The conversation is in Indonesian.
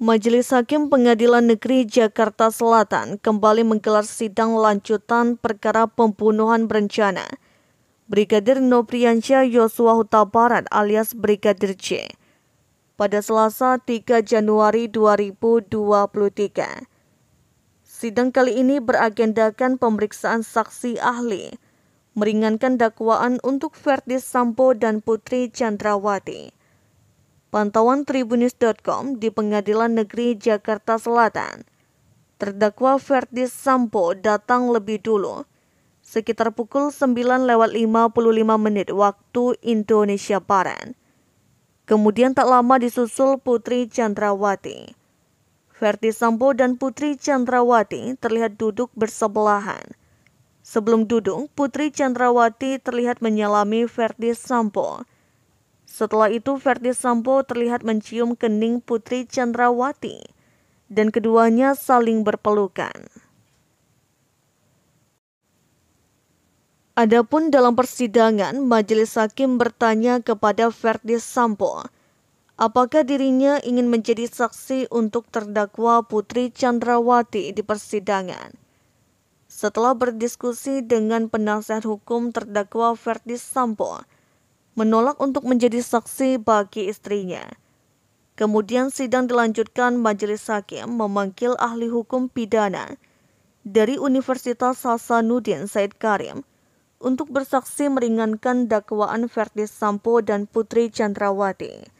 Majelis Hakim Pengadilan Negeri Jakarta Selatan kembali menggelar sidang lanjutan perkara pembunuhan berencana. Brigadir Nopriansyah Yosua Huta Barat alias Brigadir J. Pada Selasa 3 Januari 2023. Sidang kali ini beragendakan pemeriksaan saksi ahli, meringankan dakwaan untuk Verdi Sambo dan Putri Chandrawati. Pantauan Tribunnews.com di Pengadilan Negeri Jakarta Selatan. Terdakwa Ferdi Sampo datang lebih dulu, sekitar pukul 9 lewat 55 menit waktu Indonesia Barat. Kemudian tak lama disusul Putri Chandrawati. Ferdi Sampo dan Putri Chandrawati terlihat duduk bersebelahan. Sebelum duduk, Putri Chandrawati terlihat menyelami Ferdi Sampo. Setelah itu Verdi Sambo terlihat mencium kening Putri Chandrawati dan keduanya saling berpelukan. Adapun dalam persidangan, majelis hakim bertanya kepada Verdi Sambo, apakah dirinya ingin menjadi saksi untuk terdakwa Putri Chandrawati di persidangan. Setelah berdiskusi dengan penasihat hukum terdakwa Verdi Sambo, menolak untuk menjadi saksi bagi istrinya. Kemudian sidang dilanjutkan majelis hakim memanggil ahli hukum pidana dari Universitas Hasanuddin Said Karim untuk bersaksi meringankan dakwaan Verdi Sampo dan Putri Chandrawati.